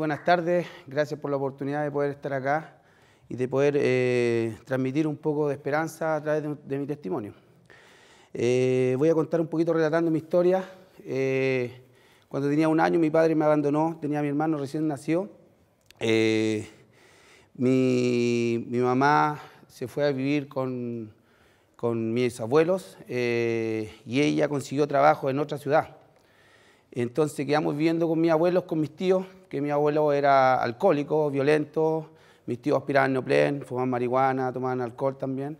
buenas tardes. Gracias por la oportunidad de poder estar acá y de poder eh, transmitir un poco de esperanza a través de, mi testimonio. Eh, voy a contar un poquito relatando mi historia. Eh, cuando tenía un año mi padre me abandonó, tenía a mi hermano recién nació. Mi, mi, mamá se fue a vivir con, con mis abuelos y ella consiguió trabajo en otra ciudad. Entonces quedamos viviendo con mis abuelos, con mis tíos, que mi abuelo era alcohólico, violento, mis tíos aspiraban plen fumaban marihuana, tomaban alcohol también.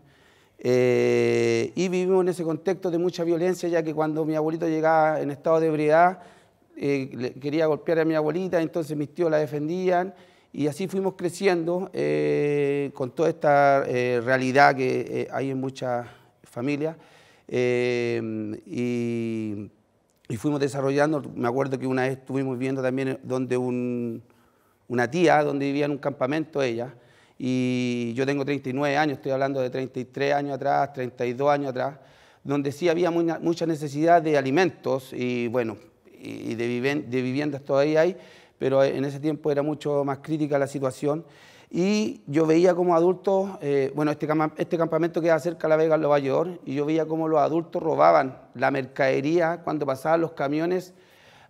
Eh, y vivimos en ese contexto de mucha violencia, ya que cuando mi abuelito llegaba en estado de ebriedad, eh, quería golpear a mi abuelita, entonces mis tíos la defendían. Y así fuimos creciendo eh, con toda esta realidad que hay en muchas familias. y y fuimos desarrollando, me acuerdo que una vez estuvimos viendo también eh, donde una tía, donde vivía en un campamento ella, y yo tengo 39 años, estoy hablando de 33 años atrás, 32 años atrás, donde sí había mucha necesidad de alimentos y bueno, y de, viviendas todavía hay, pero en ese tiempo era mucho más crítica la situación y yo veía como adultos, eh, bueno, este, este campamento queda cerca de la Vega, en Nueva York, y yo veía como los adultos robaban la mercadería cuando pasaban los camiones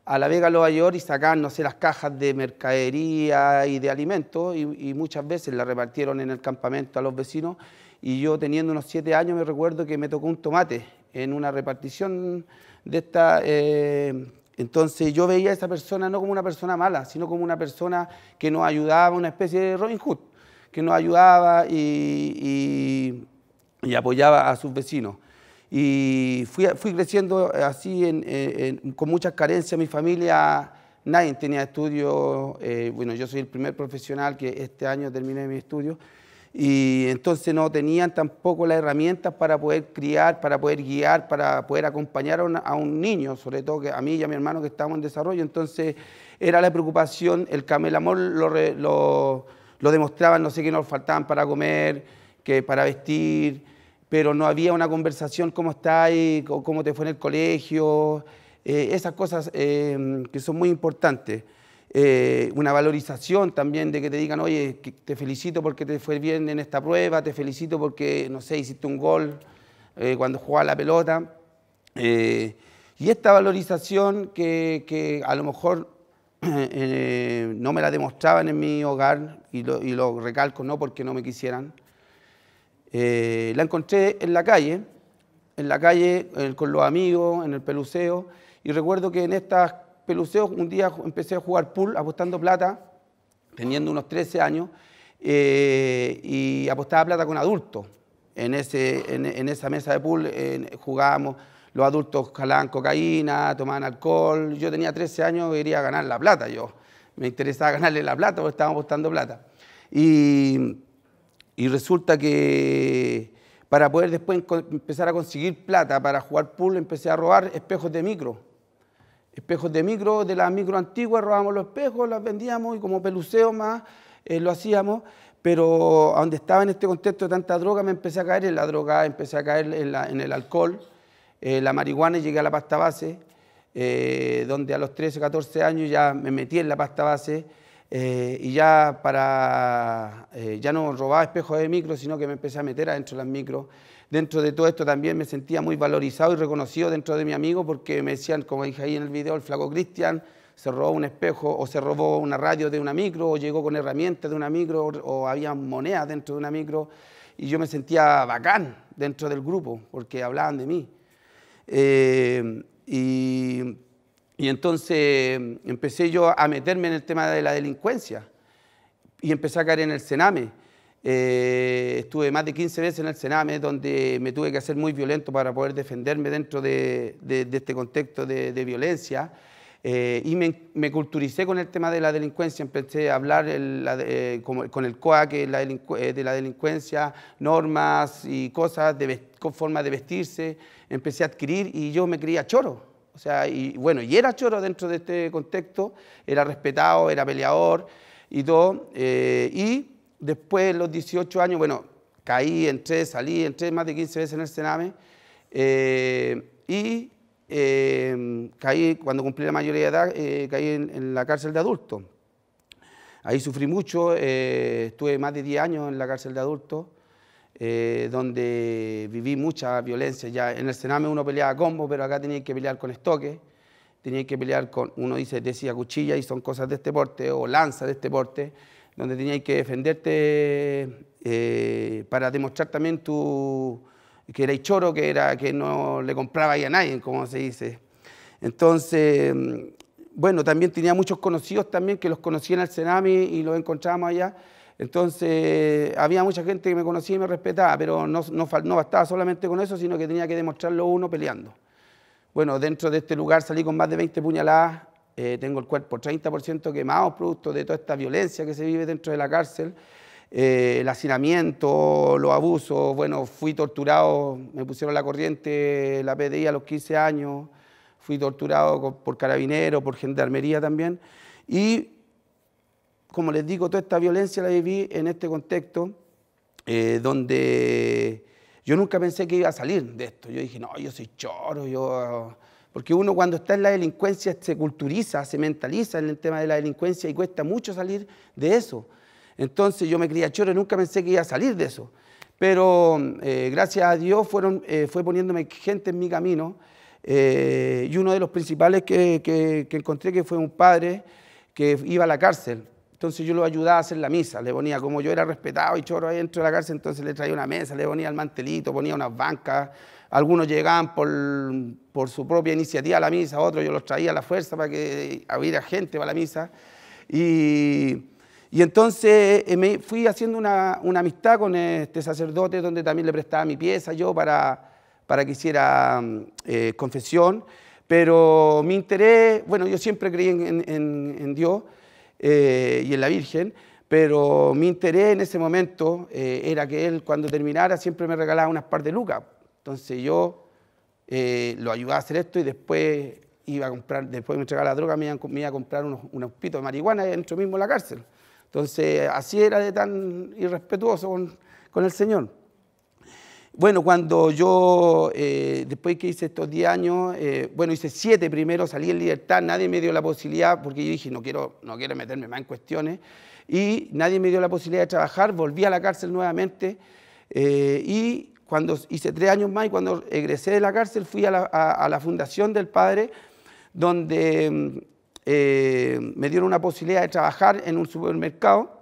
a la Vega, Nueva York, y sacaban, no sé, las cajas de mercadería y de alimentos, y, muchas veces la repartieron en el campamento a los vecinos. Y yo teniendo unos siete años me recuerdo que me tocó un tomate en una repartición de esta... Eh, entonces yo veía a esa persona no como una persona mala, sino como una persona que nos ayudaba, una especie de Robin Hood, que nos ayudaba y, apoyaba a sus vecinos. Y fui, creciendo así con muchas carencias. Mi familia, nadie tenía estudios. Eh, bueno, yo soy el primer profesional que este año terminé mi estudio y entonces no tenían tampoco las herramientas para poder criar, para poder guiar, para poder acompañar a, un niño, sobre todo que a mí y a mi hermano que estábamos en desarrollo. Entonces era la preocupación, el amor lo, lo, lo demostraban, no sé qué nos faltaban para comer, que para vestir, pero no había una conversación, cómo estáis, cómo te fue en el colegio, eh, esas cosas eh, que son muy importantes. Eh, una valorización también de que te digan, oye, te felicito porque te fue bien en esta prueba, te felicito porque, no sé, hiciste un gol eh, cuando jugaba la pelota. Eh, y esta valorización que, a lo mejor no me la demostraban en mi hogar, y lo, y lo recalco, no porque no me quisieran, la encontré en la calle, en la calle con los amigos, en el peluceo, y recuerdo que en estas Peluseo, un día empecé a jugar pool apostando plata, teniendo unos 13 años, eh, y apostaba plata con adultos. En, ese, en, esa mesa de pool jugábamos, los adultos jalaban cocaína, tomaban alcohol. Yo tenía 13 años quería ganar la plata yo. Me interesaba ganarle la plata porque estábamos apostando plata. Y, y resulta que para poder después empezar a conseguir plata para jugar pool, empecé a robar espejos de micro espejos de micro, de la micro antigua robábamos los espejos, las vendíamos y como peluceo más eh, lo hacíamos. Pero donde estaba en este contexto de tanta droga, me empecé a caer en la droga, empecé a caer en, el alcohol, eh, la marihuana y llegué a la pasta base, eh, donde a los 13, 14 años ya me metí en la pasta base. Eh, y ya para, eh, ya no robaba espejos de micro, sino que me empecé a meter adentro de las micros. Dentro de todo esto también me sentía muy valorizado y reconocido dentro de mi amigo porque me decían, como dije ahí en el video, el flaco Cristian se robó un espejo o se robó una radio de una micro o llegó con herramientas de una micro o había monedas dentro de una micro y yo me sentía bacán dentro del grupo porque hablaban de mí. Eh, y y entonces empecé yo a meterme en el tema de la delincuencia y empecé a caer en el Sename. Eh, estuve más de 15 veces en el Sename, donde me tuve que hacer muy violento para poder defenderme dentro de, este contexto de, violencia. Eh, y me, culturicé con el tema de la delincuencia, empecé a hablar eh, con, el COAC la de la delincuencia, normas y cosas, de, forma de vestirse, empecé a adquirir y yo me creía choro o sea, y bueno, y era choro dentro de este contexto, era respetado, era peleador y todo. Eh, y después, los 18 años, bueno, caí, entré, salí, entré más de 15 veces en el cename eh, y eh, caí, cuando cumplí la mayoría de edad, caí en, en, la cárcel de adultos. Ahí sufrí mucho, estuve más de 10 años en la cárcel de adultos. Eh, donde viví mucha violencia. Ya en el Sename uno peleaba combo, pero acá tenías que pelear con estoque, tenías que pelear con, uno dice, decía cuchilla y son cosas de este porte, o lanza de este porte, donde tenías que defenderte eh, para demostrar también tu, que erais choro, que, era, que no le compraba a nadie, como se dice. Entonces, mm, bueno, también tenía muchos conocidos también que los conocían al Sename y los encontrábamos allá. Entonces, había mucha gente que me conocía y me respetaba, pero no, no, bastaba solamente con eso, sino que tenía que demostrarlo uno peleando. Bueno, dentro de este lugar salí con más de 20 puñaladas, eh, tengo el cuerpo 30% quemado, producto de toda esta violencia que se vive dentro de la cárcel, eh, el hacinamiento, los abusos, bueno, fui torturado, me pusieron la corriente, la PDI a los 15 años, fui torturado por carabineros, por gendarmería también, y como les digo, toda esta violencia la viví en este contexto eh, donde yo nunca pensé que iba a salir de esto. Yo dije, no, yo soy choro, yo... Porque uno cuando está en la delincuencia se culturiza, se mentaliza en el tema de la delincuencia y cuesta mucho salir de eso. Entonces yo me cría choro y nunca pensé que iba a salir de eso. Pero eh, gracias a Dios fueron, eh, fue poniéndome gente en mi camino y uno de los principales que, que encontré que fue un padre que iba a la cárcel entonces yo lo ayudaba a hacer la misa, le ponía, como yo era respetado y choro ahí dentro de la cárcel, entonces le traía una mesa, le ponía el mantelito, ponía unas bancas. Algunos llegaban por, por su propia iniciativa a la misa, otros yo los traía a la fuerza para que hubiera gente para la misa. Y, y entonces eh, me fui haciendo una, una, amistad con este sacerdote, donde también le prestaba mi pieza yo para, para que hiciera eh, confesión. Pero mi interés, bueno, yo siempre creí en, en, en Dios eh, y en la Virgen, pero mi interés en ese momento eh, era que él cuando terminara siempre me regalaba unas par de lucas. Entonces yo eh, lo ayudaba a hacer esto y después iba a comprar, después me entregaba la droga, me iba, a comprar unos, pitos de marihuana y entró mismo la cárcel. Entonces así era de tan irrespetuoso con el Señor. Bueno, cuando yo, eh, después que hice estos 10 años, eh, bueno, hice 7 primero, salí en libertad, nadie me dio la posibilidad, porque yo dije, no quiero, no quiero meterme más en cuestiones, y nadie me dio la posibilidad de trabajar, volví a la cárcel nuevamente, eh, y cuando hice 3 años más y cuando egresé de la cárcel fui a la fundación del padre, donde me dieron una posibilidad de trabajar en un supermercado,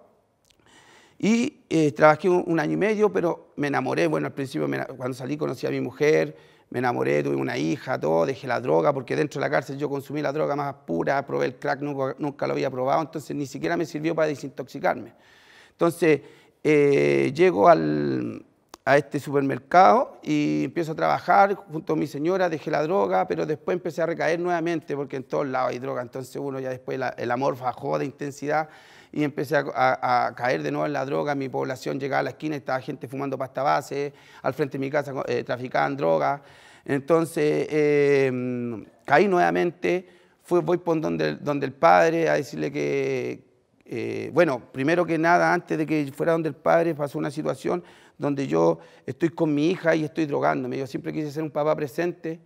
y eh, trabajé un, año y medio, pero me enamoré. Bueno, al principio cuando salí conocí a mi mujer, me enamoré, tuve una hija, todo, dejé la droga, porque dentro de la cárcel yo consumí la droga más pura, probé el crack, nunca, lo había probado, entonces ni siquiera me sirvió para desintoxicarme. Entonces, eh, llego al, a este supermercado y empiezo a trabajar junto a mi señora, dejé la droga, pero después empecé a recaer nuevamente porque en todos lados hay droga, entonces uno ya después el amor bajó de intensidad y empecé a, caer de nuevo en la droga, mi población llegaba a la esquina, estaba gente fumando pasta base, al frente de mi casa eh, traficaban droga, entonces eh, caí nuevamente, fui, voy por donde, donde el padre a decirle que, eh, bueno, primero que nada, antes de que fuera donde el padre pasó una situación, donde yo estoy con mi hija y estoy drogándome. Yo siempre quise ser un papá presente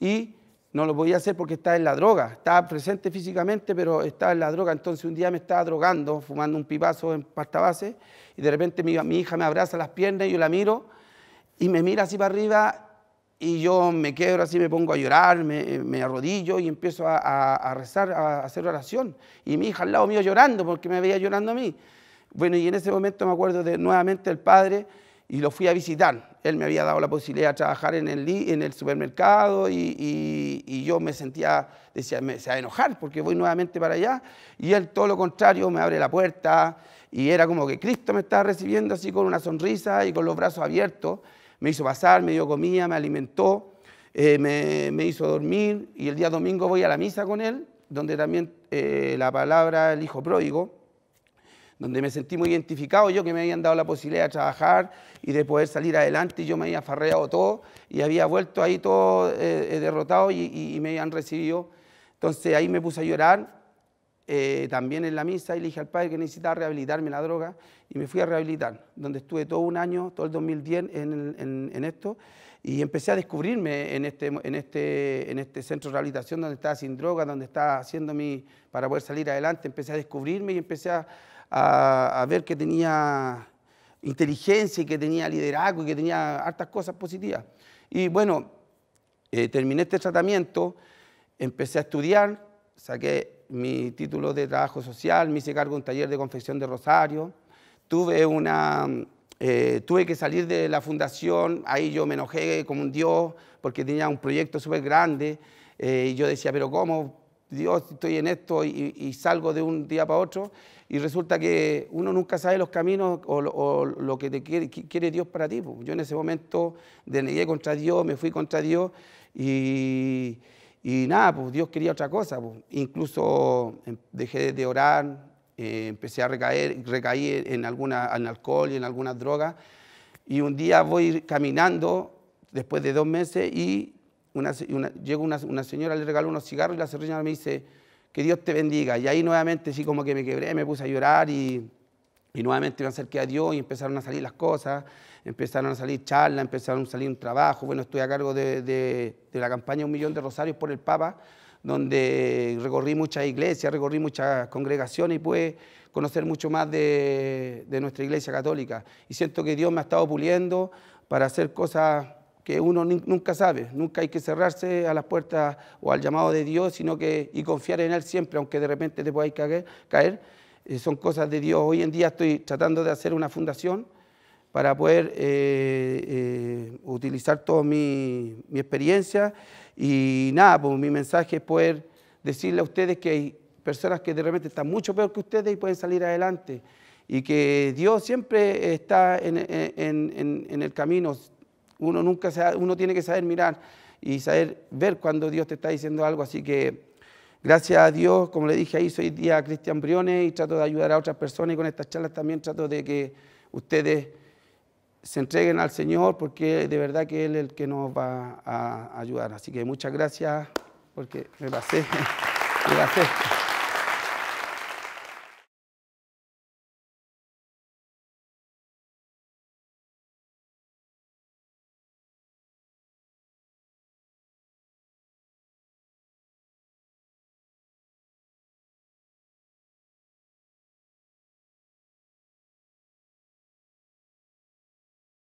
y no lo podía hacer porque estaba en la droga. Estaba presente físicamente, pero estaba en la droga. Entonces un día me estaba drogando, fumando un pipazo en pasta base, y de repente mi, hija me abraza las piernas y yo la miro y me mira así para arriba y yo me quedo así, me pongo a llorar, me, arrodillo y empiezo a, a, rezar, a hacer oración. Y mi hija al lado mío llorando porque me veía llorando a mí. Bueno, y en ese momento me acuerdo de nuevamente el padre y lo fui a visitar. Él me había dado la posibilidad de trabajar en el, en el supermercado y, yo me sentía, decía, me se a enojar porque voy nuevamente para allá. Y él todo lo contrario, me abre la puerta y era como que Cristo me estaba recibiendo así con una sonrisa y con los brazos abiertos. Me hizo pasar, me dio comida, me alimentó, eh, me, hizo dormir y el día domingo voy a la misa con él, donde también eh, la palabra el hijo pródigo donde me sentí muy identificado yo, que me habían dado la posibilidad de trabajar y de poder salir adelante, y yo me había farreado todo y había vuelto ahí todo eh, eh, derrotado y, me habían recibido. Entonces ahí me puse a llorar, eh, también en la misa, y le dije al padre que necesitaba rehabilitarme la droga, y me fui a rehabilitar, donde estuve todo un año, todo el 2010 en, esto, y empecé a descubrirme en este, en, este, en este centro de rehabilitación donde estaba sin droga, donde estaba haciendo mi, para poder salir adelante, empecé a descubrirme y empecé a a, ver que tenía inteligencia y que tenía liderazgo y que tenía hartas cosas positivas. Y bueno, eh, terminé este tratamiento, empecé a estudiar, saqué mi título de trabajo social, me hice cargo de un taller de confección de Rosario, tuve una... Eh, tuve que salir de la fundación, ahí yo me enojé como un dios porque tenía un proyecto súper grande eh, y yo decía, pero ¿cómo Dios, estoy en esto y, salgo de un día para otro, y resulta que uno nunca sabe los caminos o, lo que te quiere, quiere, Dios para ti. Yo en ese momento denegué contra Dios, me fui contra Dios, y, nada, pues Dios quería otra cosa. Incluso em, dejé de orar, eh, empecé a recaer, recaí en, alguna, en alcohol y en algunas drogas, y un día voy caminando después de dos meses y una, una, una, señora, le regaló unos cigarros y la señora me dice, que Dios te bendiga. Y ahí nuevamente sí como que me quebré, me puse a llorar y, nuevamente me acerqué a Dios y empezaron a salir las cosas, empezaron a salir charlas, empezaron a salir un trabajo. Bueno, estoy a cargo de, la campaña Un Millón de Rosarios por el Papa, donde recorrí muchas iglesias, recorrí muchas congregaciones y pude conocer mucho más de, de nuestra iglesia católica. Y siento que Dios me ha estado puliendo para hacer cosas que uno nunca sabe, nunca hay que cerrarse a las puertas o al llamado de Dios, sino que y confiar en Él siempre, aunque de repente te puedas caer, caer eh, son cosas de Dios. Hoy en día estoy tratando de hacer una fundación para poder eh, eh, utilizar toda mi, mi, experiencia y nada, pues mi mensaje es poder decirle a ustedes que hay personas que de repente están mucho peor que ustedes y pueden salir adelante y que Dios siempre está en, en, en, en el camino, uno, nunca uno tiene que saber mirar y saber ver cuando Dios te está diciendo algo. Así que gracias a Dios, como le dije ahí, soy día Cristian Briones y trato de ayudar a otras personas y con estas charlas también trato de que ustedes se entreguen al Señor porque de verdad que Él es el que nos va a ayudar. Así que muchas gracias porque me pasé, me pasé.